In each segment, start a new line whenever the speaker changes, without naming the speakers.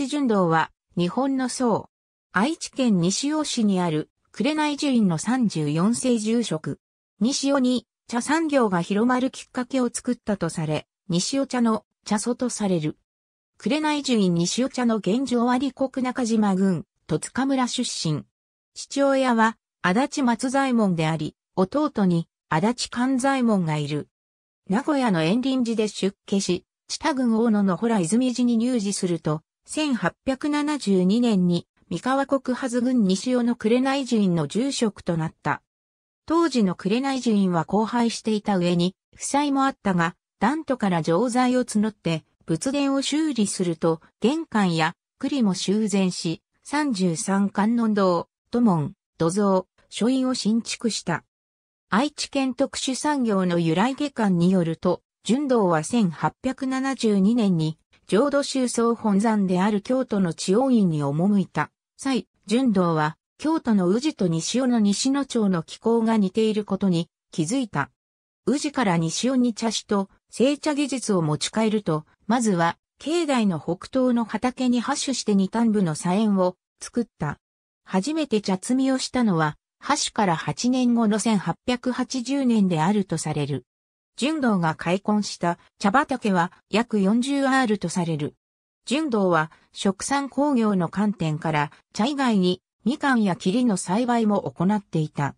地純道は、日本の僧。愛知県西尾市にある、紅寺院の34世住職。西尾に、茶産業が広まるきっかけを作ったとされ、西尾茶の茶祖とされる。紅寺院西尾茶の現状は、り国中島郡、戸塚村出身。父親は、足立松左衛門であり、弟に、足立勘左衛門がいる。名古屋の遠林寺で出家し、知多郡大野のほら泉寺に入寺すると、1872年に三河国はず軍西尾の紅寺院の住職となった。当時の紅寺院は荒廃していた上に、負債もあったが、暖土から錠剤を募って、仏殿を修理すると、玄関や栗も修繕し、33観音堂、土門、土蔵、書院を新築した。愛知県特殊産業の由来下官によると、純道は1872年に浄土宗総本山である京都の地王院に赴いた際、純道は京都の宇治と西尾の西野町の気候が似ていることに気づいた。宇治から西尾に茶師と製茶技術を持ち帰ると、まずは境内の北東の畑にハッシュして二端部の左園を作った。初めて茶摘みをしたのは、ハッシュから8年後の1880年であるとされる。純道が開墾した茶畑は約 40R とされる。純道は食産工業の観点から茶以外にみかんや霧の栽培も行っていた。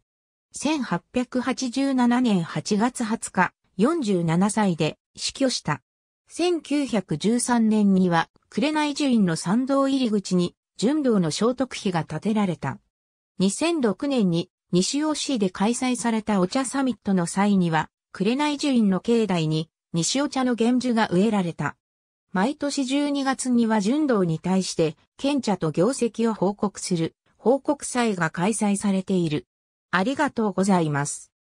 1887年8月20日、47歳で死去した。1913年には、紅樹院の参道入り口に、純道の聖徳碑が建てられた。2006年に、西尾市で開催されたお茶サミットの際には、紅樹院の境内に、西お茶の玄樹が植えられた。毎年12月には純道に対して、県茶と業績を報告する、報告祭が開催されている。ありがとうございます。